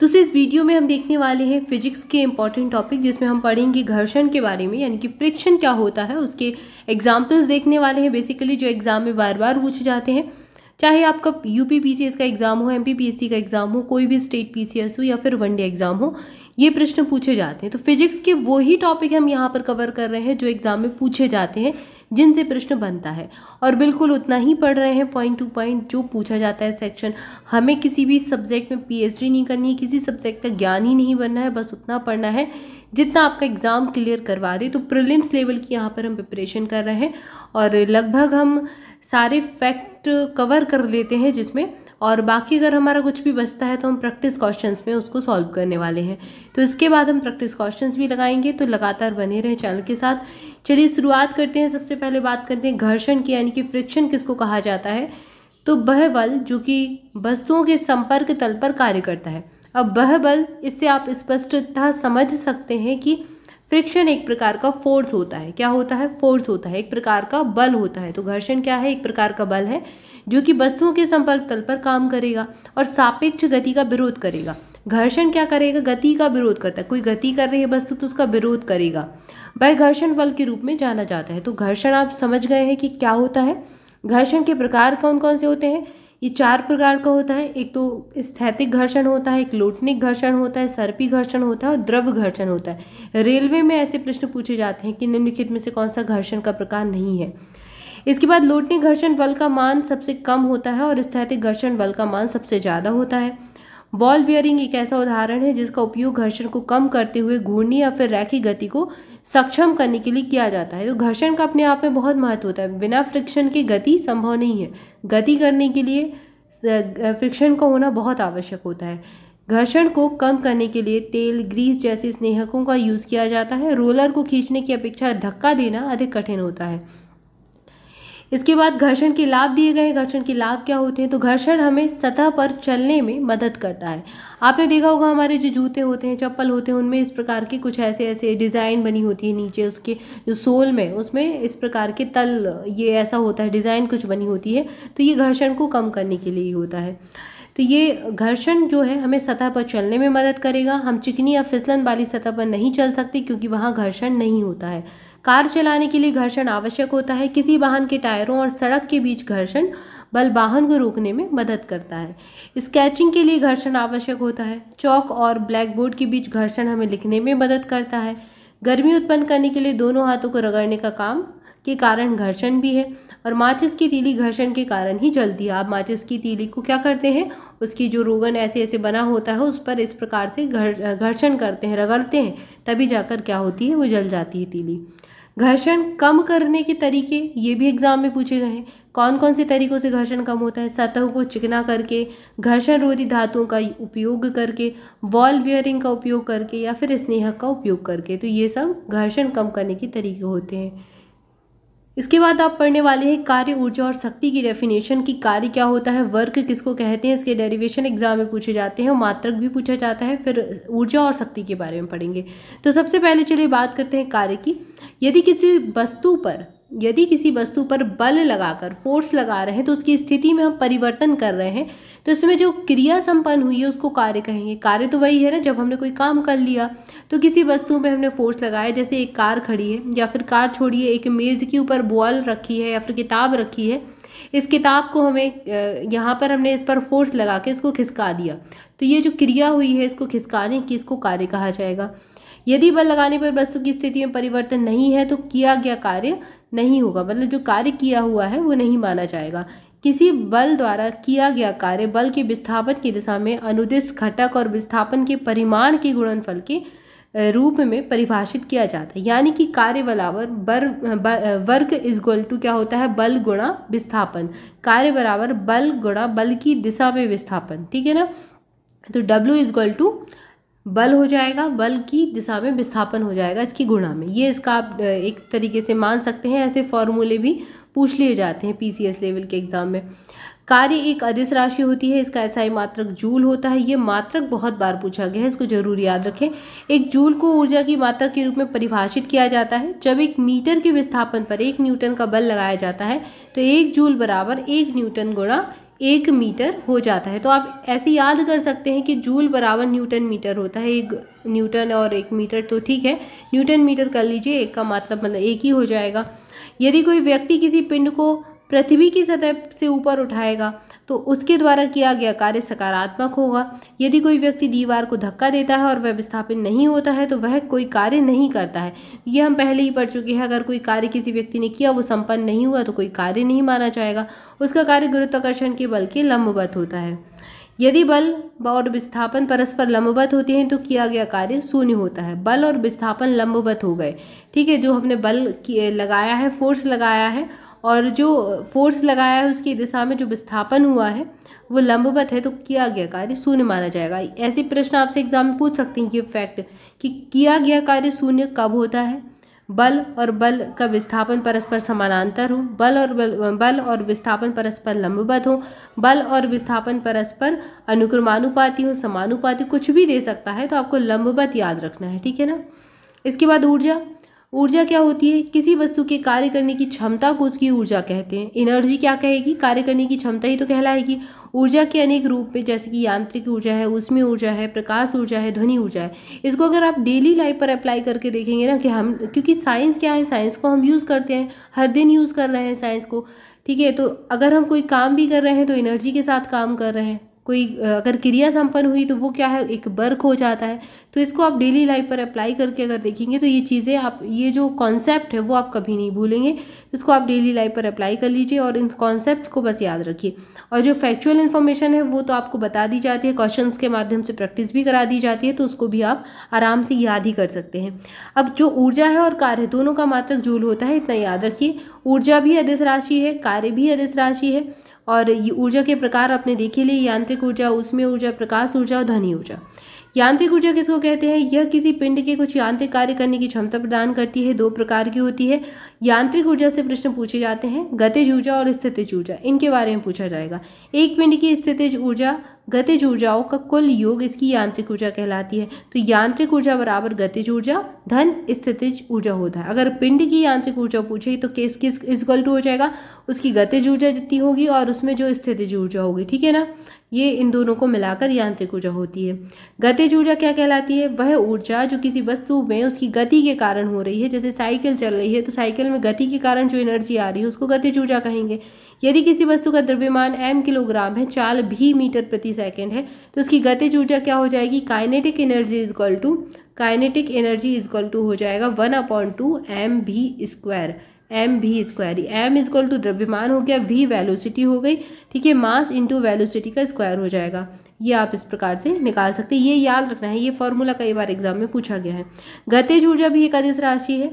दोस्तों इस वीडियो में हम देखने वाले हैं फिजिक्स के इंपॉर्टेंट टॉपिक जिसमें हम पढ़ेंगे घर्षण के बारे में यानी कि फ्रिक्शन क्या होता है उसके एग्जाम्पल्स देखने वाले हैं बेसिकली जो एग्ज़ाम में बार बार पूछे जाते हैं चाहे आपका U P P C S का एग्ज़ाम हो M P P S C का एग्ज़ाम हो कोई भी स्टेट पी सी एस हो या फिर वन डे एग्ज़ाम हो ये प्रश्न पूछे जाते हैं तो फिजिक्स के वही टॉपिक हम यहाँ पर कवर कर रहे हैं जो एग्ज़ाम में पूछे जाते हैं जिनसे प्रश्न बनता है और बिल्कुल उतना ही पढ़ रहे हैं पॉइंट टू पॉइंट जो पूछा जाता है सेक्शन हमें किसी भी सब्जेक्ट में पीएचडी नहीं करनी है किसी सब्जेक्ट का ज्ञान ही नहीं बनना है बस उतना पढ़ना है जितना आपका एग्ज़ाम क्लियर करवा दे तो प्रिलिम्स लेवल की यहाँ पर हम प्रिपरेशन कर रहे हैं और लगभग हम सारे फैक्ट कवर कर लेते हैं जिसमें और बाकी अगर हमारा कुछ भी बचता है तो हम प्रैक्टिस क्वेश्चन में उसको सॉल्व करने वाले हैं तो इसके बाद हम प्रैक्टिस क्वेश्चन भी लगाएंगे तो लगातार बने रहे चैनल के साथ चलिए शुरुआत करते हैं सबसे पहले बात करते हैं घर्षण की यानी कि फ्रिक्शन किसको कहा जाता है तो बह बल जो कि वस्तुओं के संपर्क तल पर कार्य करता है अब बह बल इससे आप स्पष्टतः समझ सकते हैं कि फ्रिक्शन एक प्रकार का फोर्स होता है क्या होता है फोर्स होता है एक प्रकार का बल होता है तो घर्षण क्या है एक प्रकार का बल है जो कि वस्तुओं के संपर्क तल पर काम करेगा और सापेक्ष गति का विरोध करेगा घर्षण क्या करेगा गति का विरोध करता है कोई गति कर रही है वस्तु तो उसका विरोध करेगा वह घर्षण बल के रूप में जाना जाता है तो घर्षण आप समझ गए हैं कि क्या होता है घर्षण के प्रकार कौन कौन से होते हैं ये चार प्रकार का होता है एक तो स्थैतिक घर्षण होता है एक लोटनिक घर्षण होता है सर्पी घर्षण होता है और द्रव घर्षण होता है रेलवे में ऐसे प्रश्न पूछे जाते हैं कि निम्नलिखित में से कौन सा घर्षण का प्रकार नहीं है इसके बाद लोटनी घर्षण बल का मान सबसे कम होता है और स्थैतिक घर्षण बल का मान सबसे ज़्यादा होता है वॉल वियरिंग एक ऐसा उदाहरण है जिसका उपयोग घर्षण को कम करते हुए घूर्णी या फिर रैखी गति को सक्षम करने के लिए किया जाता है तो घर्षण का अपने आप में बहुत महत्व होता है बिना फ्रिक्शन के गति संभव नहीं है गति करने के लिए फ्रिक्शन का होना बहुत आवश्यक होता है घर्षण को कम करने के लिए तेल ग्रीस जैसे स्नेहकों का यूज़ किया जाता है रोलर को खींचने की अपेक्षा धक्का देना अधिक कठिन होता है इसके बाद घर्षण के लाभ दिए गए घर्षण के लाभ क्या होते हैं तो घर्षण हमें सतह पर चलने में मदद करता है आपने देखा होगा हमारे जो जूते होते हैं चप्पल होते हैं उनमें इस प्रकार के कुछ ऐसे ऐसे डिज़ाइन बनी होती है नीचे उसके जो सोल में उसमें इस प्रकार के तल ये ऐसा होता है डिज़ाइन कुछ बनी होती है तो ये घर्षण को कम करने के लिए होता है तो ये घर्षण जो है हमें सतह पर चलने में मदद करेगा हम चिकनी या फिसलन वाली सतह पर नहीं चल सकते क्योंकि वहाँ घर्षण नहीं होता है कार चलाने के लिए घर्षण आवश्यक होता है किसी वाहन के टायरों और सड़क के बीच घर्षण बल वाहन को रोकने में मदद करता है स्केचिंग के लिए घर्षण आवश्यक होता है चौक और ब्लैक बोर्ड के बीच घर्षण हमें लिखने में मदद करता है गर्मी उत्पन्न करने के लिए दोनों हाथों को रगड़ने का काम के कारण घर्षण भी है और माचिस की तीली घर्षण के कारण ही जलती है आप माचिस की तीली को क्या करते हैं उसकी जो रोगन ऐसे ऐसे बना होता है उस पर इस प्रकार से घर्षण करते हैं रगड़ते हैं तभी जाकर क्या होती है वो जल जाती है तीली घर्षण कम करने के तरीके ये भी एग्जाम में पूछे गए हैं कौन कौन से तरीक़ों से घर्षण कम होता है सतह को चिकना करके घर्षण रोधी धातुओं का उपयोग करके वॉल वियरिंग का उपयोग करके या फिर स्नेहक का उपयोग करके तो ये सब घर्षण कम करने के तरीके होते हैं इसके बाद आप पढ़ने वाले हैं कार्य ऊर्जा और शक्ति की डेफिनेशन की कार्य क्या होता है वर्क किसको कहते हैं इसके डेरिवेशन एग्जाम में पूछे जाते हैं और मात्रक भी पूछा जाता है फिर ऊर्जा और शक्ति के बारे में पढ़ेंगे तो सबसे पहले चलिए बात करते हैं कार्य की यदि किसी वस्तु पर यदि किसी वस्तु पर बल लगाकर फोर्स लगा रहे हैं तो उसकी स्थिति में हम परिवर्तन कर रहे हैं तो इसमें जो क्रिया संपन्न हुई है उसको कार्य कहेंगे कार्य तो वही है ना जब हमने कोई काम कर लिया तो किसी वस्तु में हमने फोर्स लगाया जैसे एक कार खड़ी है या फिर कार छोड़िए एक मेज़ के ऊपर बॉल रखी है या फिर किताब रखी है इस किताब को हमें यहाँ पर हमने इस पर फोर्स लगा के इसको खिसका दिया तो ये जो क्रिया हुई है इसको खिसकाने की इसको कार्य कहा जाएगा यदि बल लगाने पर वस्तु की स्थिति में परिवर्तन नहीं है तो किया गया कार्य नहीं होगा मतलब जो कार्य किया हुआ है वो नहीं माना जाएगा किसी बल द्वारा किया गया कार्य बल के विस्थापन की दिशा में अनुदिश घटक और विस्थापन के परिमाण के गुणनफल के रूप में परिभाषित किया जाता है यानी कि कार्य बराबर बर, वर्ग इज गोल टू क्या होता है बल गुणा विस्थापन कार्य बराबर बल गुणा बल की दिशा में विस्थापन ठीक है ना तो डब्ल्यू इज गोल टू बल हो जाएगा बल की दिशा में विस्थापन हो जाएगा इसकी गुणा में ये इसका आप एक तरीके से मान सकते हैं ऐसे फॉर्मूले भी पूछ लिए जाते हैं पी लेवल के एग्ज़ाम में कार्य एक अधिस राशि होती है इसका ऐसा ही मात्रक जूल होता है ये मात्रक बहुत बार पूछा गया है इसको जरूर याद रखें एक जूल को ऊर्जा की मात्रक के रूप में परिभाषित किया जाता है जब एक मीटर के विस्थापन पर एक न्यूटन का बल लगाया जाता है तो एक जूल बराबर एक न्यूटन गुणा एक मीटर हो जाता है तो आप ऐसे याद कर सकते हैं कि जूल बराबर न्यूटन मीटर होता है एक न्यूटन और एक मीटर तो ठीक है न्यूटन मीटर कर लीजिए एक का मतलब मतलब एक ही हो जाएगा यदि कोई व्यक्ति किसी पिंड को पृथ्वी की सतह से ऊपर उठाएगा तो उसके द्वारा किया गया कार्य सकारात्मक होगा यदि कोई व्यक्ति दीवार को धक्का देता है और वह विस्थापित नहीं होता है तो वह कोई कार्य नहीं करता है यह हम पहले ही पढ़ चुके हैं अगर कोई कार्य किसी व्यक्ति ने किया वो संपन्न नहीं हुआ तो कोई कार्य नहीं माना जाएगा उसका कार्य गुरुत्वाकर्षण के बल के लंबवत होता है यदि बल और विस्थापन परस्पर लंबवत होते हैं तो किया गया कार्य शून्य होता है बल और विस्थापन लंबवत हो गए ठीक है जो हमने बल लगाया है फोर्स लगाया है और जो फोर्स लगाया है उसकी दिशा में जो विस्थापन हुआ है वो लंबवत है तो किया गया कार्य शून्य माना जाएगा ऐसे प्रश्न आपसे एग्जाम में पूछ सकते हैं कि फैक्ट कि किया गया कार्य शून्य कब होता है बल और बल का विस्थापन परस्पर समानांतर हो बल और बल, बल और विस्थापन परस्पर लंबवत हो बल और विस्थापन परस्पर अनुक्रमानुपाति हो समानुपाति कुछ भी दे सकता है तो आपको लंबवत याद रखना है ठीक है ना इसके बाद ऊर्जा ऊर्जा क्या होती है किसी वस्तु के कार्य करने की क्षमता को उसकी ऊर्जा कहते हैं एनर्जी क्या कहेगी कार्य करने की क्षमता ही तो कहलाएगी ऊर्जा के अनेक रूप में जैसे कि यांत्रिक ऊर्जा है उसमें ऊर्जा है प्रकाश ऊर्जा है ध्वनि ऊर्जा है इसको अगर आप डेली लाइफ पर अप्लाई करके देखेंगे ना कि हम क्योंकि साइंस क्या है साइंस को हम यूज़ करते हैं हर दिन यूज़ कर रहे हैं साइंस को ठीक है तो अगर हम कोई काम भी कर रहे हैं तो एनर्जी के साथ काम कर रहे हैं कोई अगर क्रिया संपन्न हुई तो वो क्या है एक वर्क हो जाता है तो इसको आप डेली लाइफ पर अप्लाई करके अगर देखेंगे तो ये चीज़ें आप ये जो कॉन्सेप्ट है वो आप कभी नहीं भूलेंगे इसको आप डेली लाइफ पर अप्लाई कर लीजिए और इन कॉन्सेप्ट को बस याद रखिए और जो फैक्चुअल इन्फॉर्मेशन है वो तो आपको बता दी जाती है क्वेश्चन के माध्यम से प्रैक्टिस भी करा दी जाती है तो उसको भी आप आराम से याद ही कर सकते हैं अब जो ऊर्जा है और कार्य दोनों का मात्र जूल होता है इतना याद रखिए ऊर्जा भी अधिस राशि है कार्य भी अधिस राशि है और ऊर्जा के प्रकार आपने देखे लिए यांत्रिक ऊर्जा उसमें ऊर्जा प्रकाश ऊर्जा और ध्वनि ऊर्जा यांत्रिक ऊर्जा किसको कहते हैं यह किसी पिंड के कुछ यांत्रिक कार्य करने की क्षमता प्रदान करती है दो प्रकार की होती है यांत्रिक ऊर्जा से प्रश्न पूछे जाते हैं गतिज ऊर्जा और स्थितिज ऊर्जा इनके बारे में पूछा जाएगा एक पिंड की स्थितिज ऊर्जा गतिज ऊर्जाओं का कुल योग इसकी यांत्रिक ऊर्जा कहलाती है तो यांत्रिक ऊर्जा बराबर गतिज ऊर्जा धन स्थितिज ऊर्जा होता है अगर पिंड की यांत्रिक ऊर्जा पूछे तो केस किस इज्कल टू हो जाएगा उसकी गतिज ऊर्जा जितनी होगी और उसमें जो स्थितिज ऊर्जा होगी ठीक है ना ये इन दोनों को मिलाकर यांत्रिक ऊर्जा होती है गतिज ऊर्जा क्या कहलाती है वह ऊर्जा जो किसी वस्तु में उसकी गति के कारण हो रही है जैसे साइकिल चल रही है तो साइकिल में गति के कारण जो एनर्जी आ रही है उसको गतिज ऊर्जा कहेंगे यदि किसी वस्तु का द्रव्यमान एम किलोग्राम है चाल भी मीटर प्रति सेकेंड है तो उसकी गतिज ऊर्जा क्या हो जाएगी kinetic energy is equal to kinetic energy is equal to हो जाएगा one upon two M v square M v square M is equal to द्रव्यमान हो गया वी वेलोसिटी हो गई ठीक है मास इंटू वेलोसिटी का स्क्वायर हो जाएगा ये आप इस प्रकार से निकाल सकते हैं ये याद रखना है ये फॉर्मूला कई बार एग्जाम में पूछा गया है गतिज ऊर्जा भी एक अधिस राशि है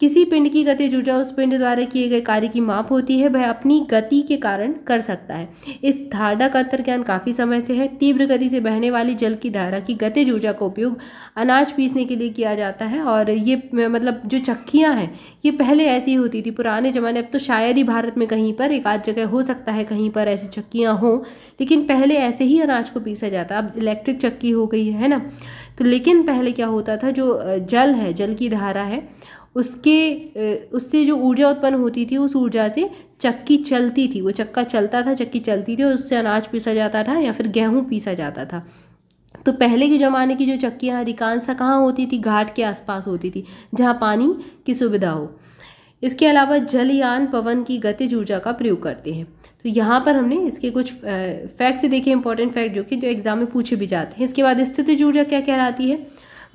किसी पिंड की गति ऊर्जा उस पिंड द्वारा किए गए कार्य की माप होती है वह अपनी गति के कारण कर सकता है इस धारणा का अंतर्ज्ञान काफ़ी समय से है तीव्र गति से बहने वाली जल की धारा की गति ऊर्जा का उपयोग अनाज पीसने के लिए किया जाता है और ये मतलब जो चक्कियाँ हैं ये पहले ऐसी होती थी पुराने ज़माने अब तो शायद ही भारत में कहीं पर एक आध जगह हो सकता है कहीं पर ऐसी चक्कियाँ हों लेकिन पहले ऐसे ही अनाज को पीसा जाता अब इलेक्ट्रिक चक्की हो गई है ना तो लेकिन पहले क्या होता था जो जल है जल की धारा है उसके उससे जो ऊर्जा उत्पन्न होती थी उस ऊर्जा से चक्की चलती थी वो चक्का चलता था चक्की चलती थी और उससे अनाज पीसा जाता था या फिर गेहूँ पीसा जाता था तो पहले के ज़माने की जो चक्कियाँ अधिकांश कहाँ होती थी घाट के आसपास होती थी जहाँ पानी की सुविधा हो इसके अलावा जलयान पवन की गतिज ऊर्जा का प्रयोग करते हैं तो यहाँ पर हमने इसके कुछ फैक्ट देखे इंपॉर्टेंट फैक्ट जो कि जो एग्जाम में पूछे भी जाते हैं इसके बाद स्थितिज ऊर्जा क्या कहलाती है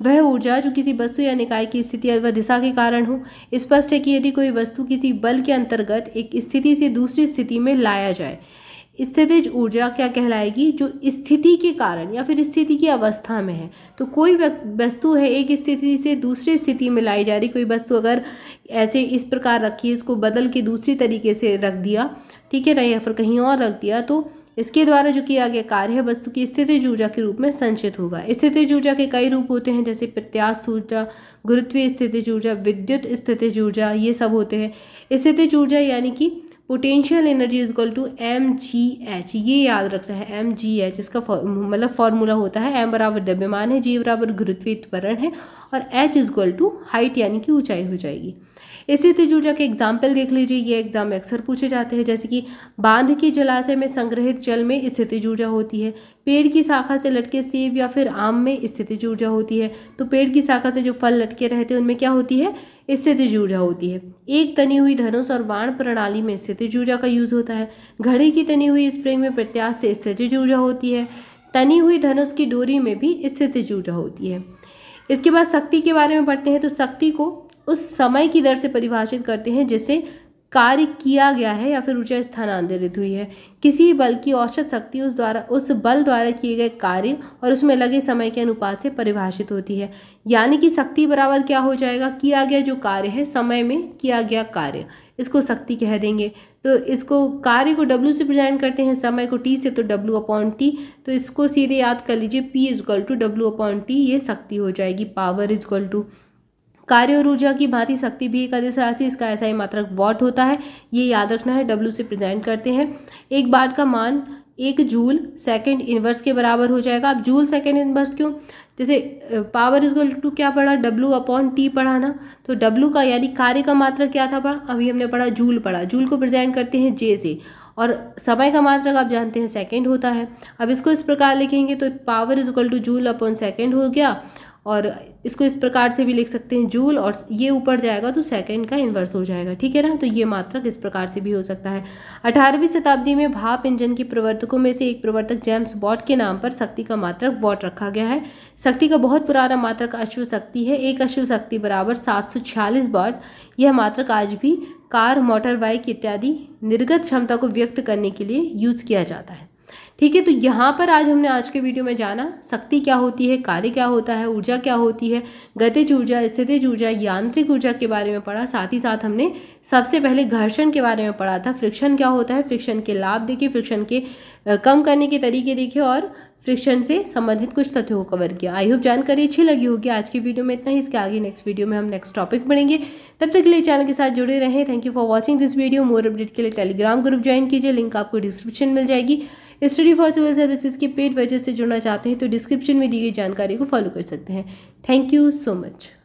वह ऊर्जा जो किसी वस्तु या निकाय की स्थिति अथवा दिशा के कारण हो स्पष्ट है कि यदि कोई वस्तु किसी बल के अंतर्गत एक स्थिति से दूसरी स्थिति में लाया जाए स्थितिज ऊर्जा क्या कहलाएगी जो स्थिति के कारण या फिर स्थिति की अवस्था में है तो कोई वस्तु है एक स्थिति से दूसरी स्थिति में लाई जा रही कोई वस्तु अगर ऐसे इस प्रकार रखी इसको बदल के दूसरी तरीके से रख दिया ठीक है ना या फिर कहीं और रख दिया तो इसके द्वारा जो किया गया कार्य है वस्तु की स्थिति ऊर्जा के रूप में संचित होगा स्थिति ऊर्जा के कई रूप होते हैं जैसे प्रत्यास्थ ऊर्जा गुरुत्वीय स्थिति ऊर्जा विद्युत स्थिति ऊर्जा ये सब होते हैं स्थिति ऊर्जा यानी कि potential energy is equal to M G H ये याद रखना है एम जी एच इसका मतलब फॉर्मूला होता है एम बराबर द्रव्यमान है जी बराबर गुरुत्वीय त्वरण है और H is equal to height यानी कि ऊंचाई हो जाएगी इसी से जुड़ एग्जाम्पल देख लीजिए ये एग्जाम अक्सर पूछे जाते हैं जैसे कि बांध के जलाशय में संग्रहित जल में स्थिति ऊर्जा होती है पेड़ की शाखा से लटके सेब या फिर आम में स्थिति ऊर्जा होती है तो पेड़ की शाखा से जो फल लटके रहते हैं उनमें क्या होती है स्थिति ऊर्जा होती है एक तनी हुई धनुष और बाण प्रणाली में स्थिति ऊर्जा का यूज होता है घड़े की तनी हुई स्प्रिंग में प्रत्यास्थ स्थिति ऊर्जा होती है तनी हुई धनुष की डोरी में भी स्थिति ऊर्जा होती है इसके बाद शक्ति के बारे में पढ़ते हैं तो शक्ति को उस समय की दर से परिभाषित करते हैं जिसे कार्य किया गया है या फिर ऊर्जा स्थानांतरित हुई है किसी बल की औसत शक्ति उस द्वारा उस बल द्वारा किए गए कार्य और उसमें लगे समय के अनुपात से परिभाषित होती है यानी कि शक्ति बराबर क्या हो जाएगा किया गया जो कार्य है समय में किया गया कार्य इसको शक्ति कह देंगे तो इसको कार्य को डब्ल्यू से प्रेजेंट करते हैं समय को टी से तो डब्ल्यू अपॉन टी तो इसको सीधे याद कर लीजिए P equal to W upon T ये शक्ति हो जाएगी पावर इक्वल टू कार्य और ऊर्जा की भांति शक्ति भी एक अदिश राशि इसका ऐसा ही मात्रक वॉट होता है ये याद रखना है डब्ल्यू से प्रेजेंट करते हैं एक बार का मान एक जूल सेकंड इन्वर्स के बराबर हो जाएगा अब जूल सेकंड इन्वर्स क्यों जैसे पावर इज टू क्या पढ़ा डब्ल्यू अपॉन टी पढ़ा ना तो डब्लू का यानी कार्य का मात्रक क्या था पढ़ा अभी हमने पढ़ा जूल पढ़ा जूल को प्रेजेंट करते हैं जे से और समय का मात्रक आप जानते हैं सेकंड होता है अब इसको इस प्रकार लिखेंगे तो power is equal to joule upon second हो गया और इसको इस प्रकार से भी लिख सकते हैं जूल और ये ऊपर जाएगा तो सेकेंड का इन्वर्स हो जाएगा ठीक है ना तो ये मात्रक इस प्रकार से भी हो सकता है अठारहवीं शताब्दी में भाप इंजन के प्रवर्तकों में से एक प्रवर्तक जेम्स बॉट के नाम पर शक्ति का मात्रक वॉट रखा गया है शक्ति का बहुत पुराना मात्रक अश्व शक्ति है एक अश्व शक्ति बराबर सात सौ छियालीस यह मात्रक आज भी कार मोटर बाइक इत्यादि निर्गत क्षमता को व्यक्त करने के लिए यूज़ किया जाता है ठीक है तो यहाँ पर आज हमने आज के वीडियो में जाना शक्ति क्या होती है कार्य क्या होता है ऊर्जा क्या होती है गतिज ऊर्जा स्थितिज ऊर्जा यांत्रिक ऊर्जा के बारे में पढ़ा साथ ही साथ हमने सबसे पहले घर्षण के बारे में पढ़ा था फ्रिक्शन क्या होता है फ्रिक्शन के लाभ देखे फ्रिक्शन के कम करने के तरीके देखे और फ्रिक्शन से संबंधित कुछ तथ्यों को कवर किया आई होप जानकारी अच्छी लगी होगी आज की वीडियो में इतना ही इसके आगे नेक्स्ट वीडियो में हम नेक्स्ट टॉपिक पढ़ेंगे तब तक के लिए चैनल के साथ जुड़े रहें thank you for watching this video more update के लिए टेलीग्राम ग्रुप ज्वाइन कीजिए लिंक आपको डिस्क्रिप्शन मिल जाएगी स्टडी फॉर सिविल सर्विसेज के पेड वजह से जुड़ना चाहते हैं तो डिस्क्रिप्शन में दी गई जानकारी को फॉलो कर सकते हैं थैंक यू सो मच